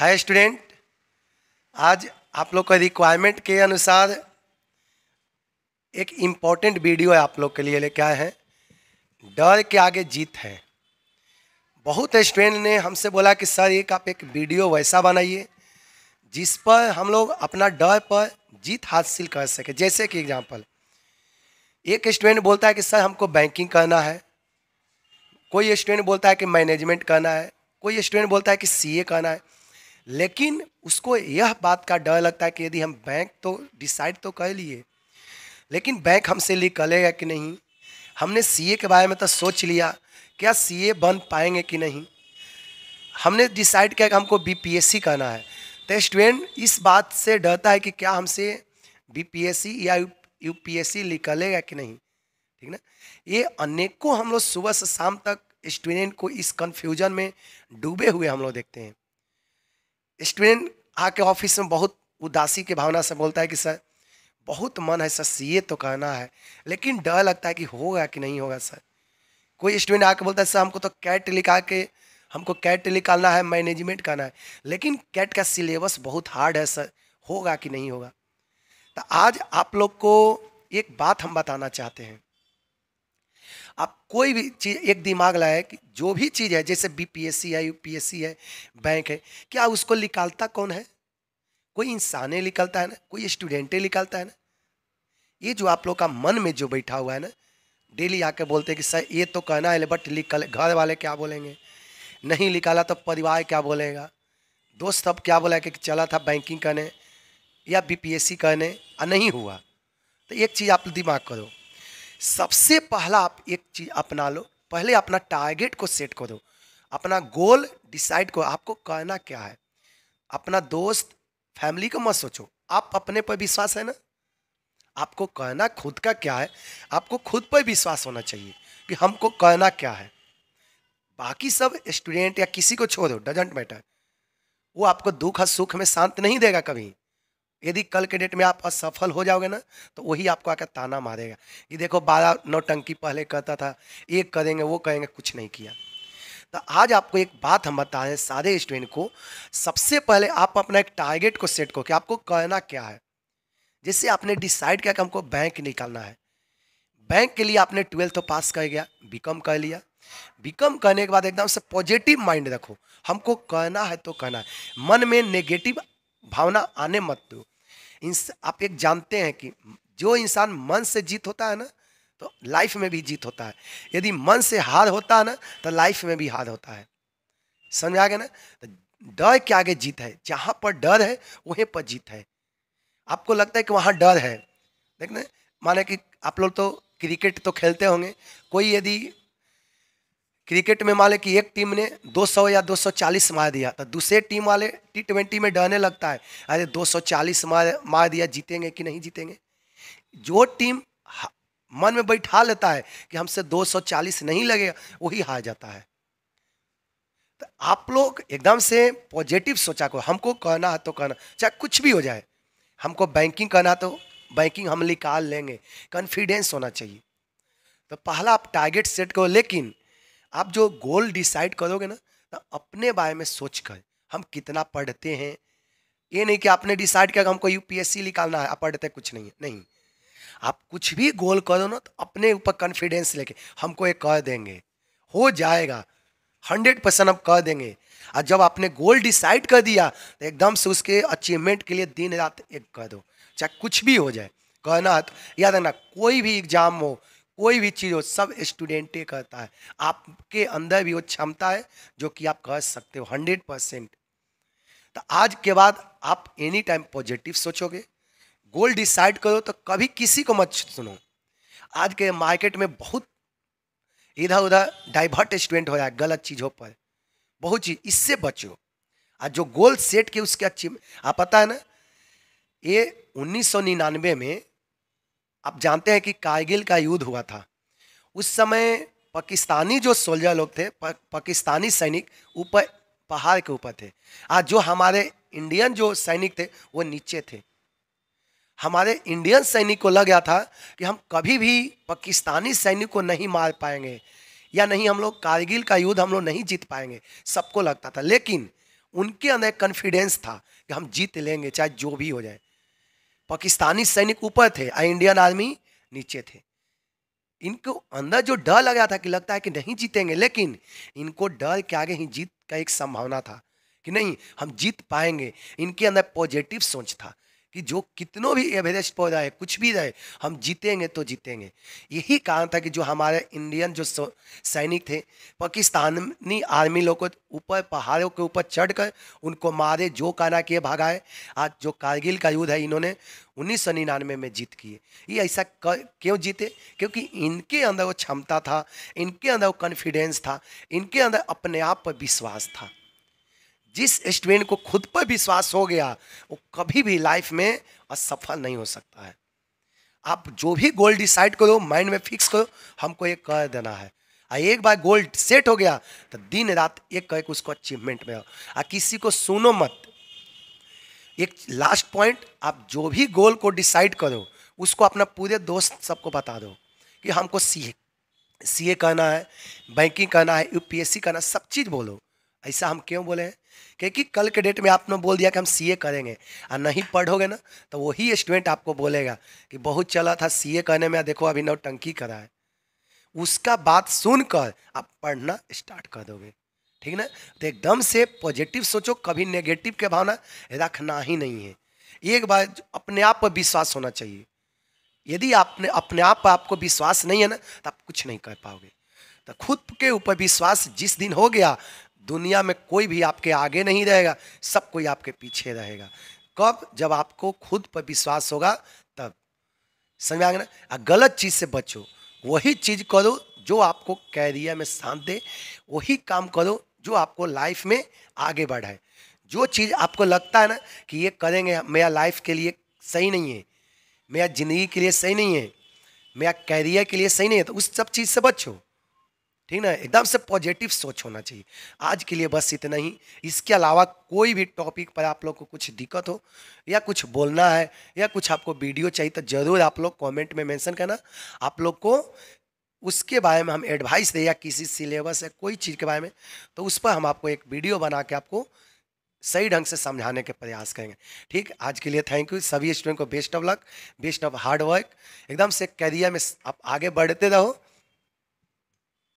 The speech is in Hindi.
हाय स्टूडेंट आज आप लोग का रिक्वायरमेंट के अनुसार एक इम्पॉर्टेंट वीडियो है आप लोग के लिए लेके आए हैं डर के आगे जीत है बहुत स्टूडेंट ने हमसे बोला कि सर एक आप एक वीडियो वैसा बनाइए जिस पर हम लोग अपना डर पर जीत हासिल कर सके जैसे कि एग्जांपल एक स्टूडेंट बोलता है कि सर हमको बैंकिंग करना है कोई स्टूडेंट बोलता है कि मैनेजमेंट करना है कोई स्टूडेंट बोलता है कि सीए करना है लेकिन उसको यह बात का डर लगता है कि यदि हम बैंक तो डिसाइड तो कर लिए लेकिन बैंक हमसे निकलेगा कि नहीं हमने सीए के बारे में तो सोच लिया क्या सीए बन पाएंगे कि नहीं हमने डिसाइड किया कि हमको बीपीएससी करना है तो स्टूडेंट इस बात से डरता है कि क्या हमसे बीपीएससी या यूपीएससी निकलेगा कि नहीं ठीक ना ये अनेकों हम लोग सुबह से शाम तक स्टूडेंट को इस कन्फ्यूजन में डूबे हुए हम लोग देखते हैं स्टूडेंट आके ऑफिस में बहुत उदासी की भावना से बोलता है कि सर बहुत मन है सर सी तो कहना है लेकिन डर लगता है कि होगा कि नहीं होगा सर कोई स्टूडेंट आके बोलता है सर हमको तो कैट लिखा के हमको कैट निकालना है मैनेजमेंट करना है लेकिन कैट का सिलेबस बहुत हार्ड है सर होगा कि नहीं होगा तो आज आप लोग को एक बात हम बताना चाहते हैं आप कोई भी चीज़ एक दिमाग लाए कि जो भी चीज़ है जैसे बीपीएससी है यूपीएससी है बैंक है क्या उसको निकालता कौन है कोई इंसाने निकालता है ना कोई स्टूडेंटे निकालता है ना ये जो आप लोग का मन में जो बैठा हुआ है ना डेली आके बोलते हैं कि सर ये तो कहना है बट निकल घर वाले क्या बोलेंगे नहीं निकाला तो परिवार क्या बोलेगा दोस्त अब क्या बोला कि चला था बैंकिंग करने या बीपीएससी करने और नहीं हुआ तो एक चीज़ आप दिमाग करो सबसे पहला आप एक चीज़ अपना लो पहले अपना टारगेट को सेट कर दो अपना गोल डिसाइड करो आपको करना क्या है अपना दोस्त फैमिली को मत सोचो आप अपने पर विश्वास है ना आपको कहना खुद का क्या है आपको खुद पर विश्वास होना चाहिए कि हमको कहना क्या है बाकी सब स्टूडेंट या किसी को छोड़ो डजेंट मैटर वो आपको दुख और सुख में शांत नहीं देगा कभी यदि कल के डेट में आप असफल हो जाओगे ना तो वही आपको आकर ताना मारेगा ये देखो बारह नौ टंकी पहले कहता था ये करेंगे वो कहेंगे कुछ नहीं किया तो आज आपको एक बात हम बता रहे हैं सारे स्टूडेंट को सबसे पहले आप अपना एक टारगेट को सेट करो कि आपको करना क्या है जिससे आपने डिसाइड किया कि हमको बैंक निकालना है बैंक के लिए आपने ट्वेल्थ तो पास कर गया बीकॉम कर लिया बीकॉम करने के बाद एकदम से पॉजिटिव माइंड रखो हमको करना है तो करना है मन में नेगेटिव भावना आने मत दो आप एक जानते हैं कि जो इंसान मन से जीत होता है ना तो लाइफ में भी जीत होता है यदि मन से हार होता है ना तो लाइफ में भी हार होता है समझ आ गया ना तो डर के आगे जीत है जहाँ पर डर है वहीं पर जीत है आपको लगता है कि वहाँ डर है देखना माने कि आप लोग तो क्रिकेट तो खेलते होंगे कोई यदि क्रिकेट में मान लें कि एक टीम ने 200 या 240 मार दिया तो दूसरे टीम वाले टी ट्वेंटी में डरने लगता है अरे 240 मार मार दिया जीतेंगे कि नहीं जीतेंगे जो टीम मन में बैठा लेता है कि हमसे 240 नहीं लगेगा वही हार जाता है तो आप लोग एकदम से पॉजिटिव सोचा को हमको कहना है तो कहना चाहे कुछ भी हो जाए हमको बैंकिंग कहना तो बैंकिंग हम निकाल लेंगे कॉन्फिडेंस होना चाहिए तो पहला आप टारगेट सेट करो लेकिन आप जो गोल डिसाइड करोगे ना तो अपने बारे में सोच कर हम कितना पढ़ते हैं ये नहीं कि आपने डिसाइड किया कि हमको यूपीएससी निकालना है आप पढ़ते कुछ नहीं है नहीं आप कुछ भी गोल करो ना तो अपने ऊपर कॉन्फिडेंस लेके हमको ये कर देंगे हो जाएगा हंड्रेड परसेंट हम कर देंगे और जब आपने गोल डिसाइड कर दिया तो एकदम से उसके अचीवमेंट के लिए दिन रात एक कर दो चाहे कुछ भी हो जाए कहना है तो याद रखना कोई भी एग्जाम हो कोई भी चीज़ हो सब स्टूडेंट ही कहता है आपके अंदर भी वो क्षमता है जो कि आप कह सकते हो हंड्रेड परसेंट तो आज के बाद आप एनी टाइम पॉजिटिव सोचोगे गोल डिसाइड करो तो कभी किसी को मत सुनो आज के मार्केट में बहुत इधर उधर डाइवर्ट स्टूडेंट हो रहा है गलत चीज़ों पर बहुत चीज इससे बचो आज जो गोल सेट किए उसके अच्छी आप पता है ना ये उन्नीस में आप जानते हैं कि कारगिल का युद्ध हुआ था उस समय पाकिस्तानी जो सोल्जर लोग थे पाकिस्तानी सैनिक ऊपर पहाड़ के ऊपर थे आज जो हमारे इंडियन जो सैनिक थे वो नीचे थे हमारे इंडियन सैनिक को लग गया था कि हम कभी भी पाकिस्तानी सैनिक को नहीं मार पाएंगे या नहीं हम लोग कारगिल का युद्ध हम लोग नहीं जीत पाएंगे सबको लगता था लेकिन उनके अंदर कॉन्फिडेंस था कि हम जीत लेंगे चाहे जो भी हो जाए पाकिस्तानी सैनिक ऊपर थे और इंडियन आर्मी नीचे थे इनको अंदर जो डर लग रहा था कि लगता है कि नहीं जीतेंगे लेकिन इनको डर के आगे ही जीत का एक संभावना था कि नहीं हम जीत पाएंगे इनके अंदर पॉजिटिव सोच था कि जो कितनों भी एवरेस्ट पौधा है कुछ भी रहे हम जीतेंगे तो जीतेंगे यही कारण था कि जो हमारे इंडियन जो सैनिक थे पाकिस्तानी आर्मी लोग को ऊपर पहाड़ों के ऊपर चढ़कर उनको मारे जो काना किए भागाए आज जो कारगिल का युद्ध है इन्होंने उन्नीस सौ निन्यानवे में जीत किए ये ऐसा क्यों जीते क्योंकि इनके अंदर वो क्षमता था इनके अंदर वो कॉन्फिडेंस था इनके अंदर अपने आप पर विश्वास था जिस स्टूडेंट को खुद पर विश्वास हो गया वो कभी भी लाइफ में असफल नहीं हो सकता है आप जो भी गोल डिसाइड करो माइंड में फिक्स करो हमको ये कर देना है और एक बार गोल सेट हो गया तो दिन रात एक कह के उसको अचीवमेंट में हो और किसी को सुनो मत एक लास्ट पॉइंट आप जो भी गोल को डिसाइड करो उसको अपना पूरे दोस्त सबको बता दो कि हमको सी ए सी ए करना है बैंकिंग करना है यूपीएससी करना सब चीज़ बोलो ऐसा हम क्यों बोले हैं क्योंकि कल के डेट में आपने बोल दिया कि हम सीए करेंगे और नहीं पढ़ोगे ना तो वही स्टूडेंट आपको बोलेगा कि बहुत चला था सीए करने में देखो अभी टंकी करा है उसका बात सुनकर आप पढ़ना स्टार्ट कर दोगे ठीक ना तो एकदम से पॉजिटिव सोचो कभी नेगेटिव के भावना रखना ही नहीं है एक बार अपने आप पर विश्वास होना चाहिए यदि आपने अपने आप पर आपको विश्वास नहीं है ना तो आप कुछ नहीं कर पाओगे तो खुद के ऊपर विश्वास जिस दिन हो गया दुनिया में कोई भी आपके आगे नहीं रहेगा सब कोई आपके पीछे रहेगा कब जब आपको खुद पर विश्वास होगा तब समझ आ ना गलत चीज़ से बचो वही चीज़ करो जो आपको कैरियर में शांत दे वही काम करो जो आपको लाइफ में आगे बढ़ाए जो चीज़ आपको लगता है ना कि ये करेंगे मेरा लाइफ के लिए सही नहीं है मेरा ज़िंदगी के लिए सही नहीं है मेरा कैरियर के लिए सही नहीं है तो उस सब चीज़ से बचो ठीक ना एकदम से पॉजिटिव सोच होना चाहिए आज के लिए बस इतना ही इसके अलावा कोई भी टॉपिक पर आप लोग को कुछ दिक्कत हो या कुछ बोलना है या कुछ आपको वीडियो चाहिए तो ज़रूर आप लोग कमेंट में मेंशन करना आप लोग को उसके बारे में हम एडवाइस दें या किसी सिलेबस या कोई चीज़ के बारे में तो उस पर हम आपको एक वीडियो बना के आपको सही ढंग से समझाने के प्रयास करेंगे ठीक आज के लिए थैंक यू सभी स्टूडेंट को best of luck best of hard work एकदम से करियर में आप आगे बढ़ते रहो